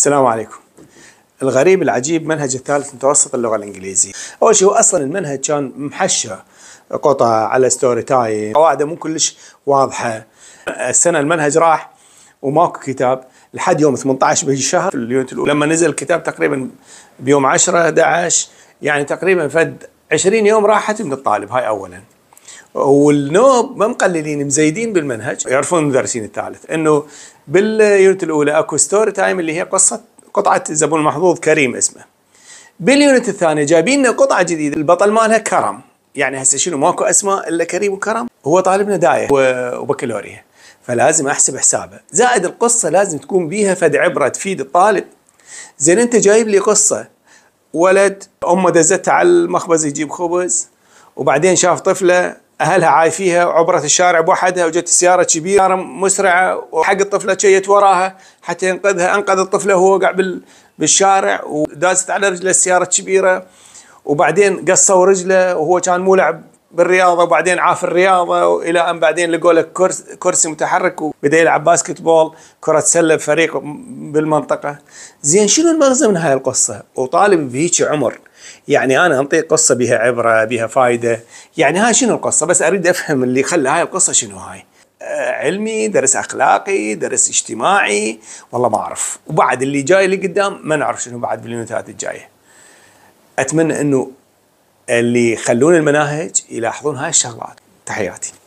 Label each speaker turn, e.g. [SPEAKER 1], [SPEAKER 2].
[SPEAKER 1] السلام عليكم الغريب العجيب منهج الثالث متوسط اللغة الإنجليزية أول شيء هو أصلا المنهج كان محشى قطع على ستوري تايم قواعده مو كلش واضحة السنة المنهج راح وماكو كتاب لحد يوم 18 بالشهر اليونت الأولى لما نزل الكتاب تقريبا بيوم 10 11 يعني تقريبا فد 20 يوم راحت من الطالب هاي أولا والنوب ما مقللين مزيدين بالمنهج يعرفون المدرسين الثالث انه باليونت الاولى اكو ستوري تايم اللي هي قصه قطعه الزبون المحظوظ كريم اسمه باليونت الثانيه جايبين لنا قطعه جديده البطل مالها كرم يعني هسه شنو ماكو اسماء الا كريم وكرم هو طالبنا دايه وبكالوريا فلازم احسب حسابه زائد القصه لازم تكون بيها فد عبره تفيد الطالب زين انت جايب لي قصه ولد امه دزته على المخبز يجيب خبز وبعدين شاف طفله اهلها عايفيها وعبرت الشارع بوحدها وجت سياره كبيره مسرعه وحق الطفله جيت وراها حتى ينقذها انقذ الطفله وهو قاعد بالشارع ودازت على رجله السياره الكبيره وبعدين قصوا رجله وهو كان مولع بالرياضه وبعدين عاف الرياضه والى ان بعدين لقوا لك كرسي, متحرك وبدا يلعب باسكتبول كره سله بفريق بالمنطقه زين شنو المغزى من هاي القصه وطالب بهيك عمر يعني انا انطيك قصه بها عبره بها فائده يعني هاي شنو القصه بس اريد افهم اللي خلى هاي القصه شنو هاي آه، علمي درس اخلاقي درس اجتماعي والله ما اعرف وبعد اللي جاي لقدام ما نعرف شنو بعد باليونتات الجايه اتمنى انه اللي يخلون المناهج يلاحظون هاي الشغلات تحياتي